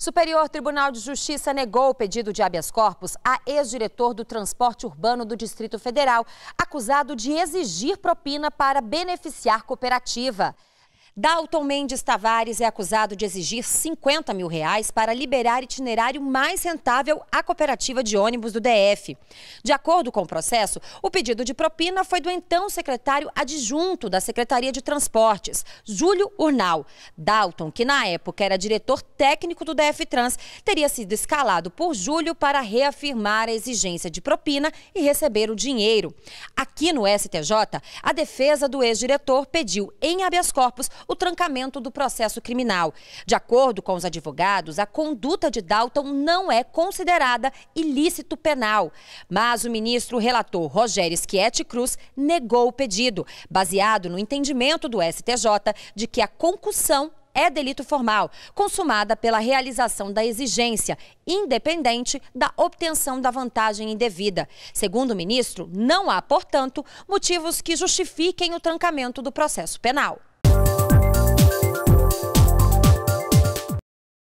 Superior Tribunal de Justiça negou o pedido de habeas corpus a ex-diretor do Transporte Urbano do Distrito Federal, acusado de exigir propina para beneficiar cooperativa. Dalton Mendes Tavares é acusado de exigir 50 mil reais para liberar itinerário mais rentável à cooperativa de ônibus do DF. De acordo com o processo, o pedido de propina foi do então secretário adjunto da Secretaria de Transportes, Júlio Urnal. Dalton, que na época era diretor técnico do DF Trans, teria sido escalado por Júlio para reafirmar a exigência de propina e receber o dinheiro. Aqui no STJ, a defesa do ex-diretor pediu em habeas corpus o trancamento do processo criminal. De acordo com os advogados, a conduta de Dalton não é considerada ilícito penal. Mas o ministro relator Rogério Schietti Cruz negou o pedido, baseado no entendimento do STJ de que a concussão é delito formal, consumada pela realização da exigência, independente da obtenção da vantagem indevida. Segundo o ministro, não há, portanto, motivos que justifiquem o trancamento do processo penal.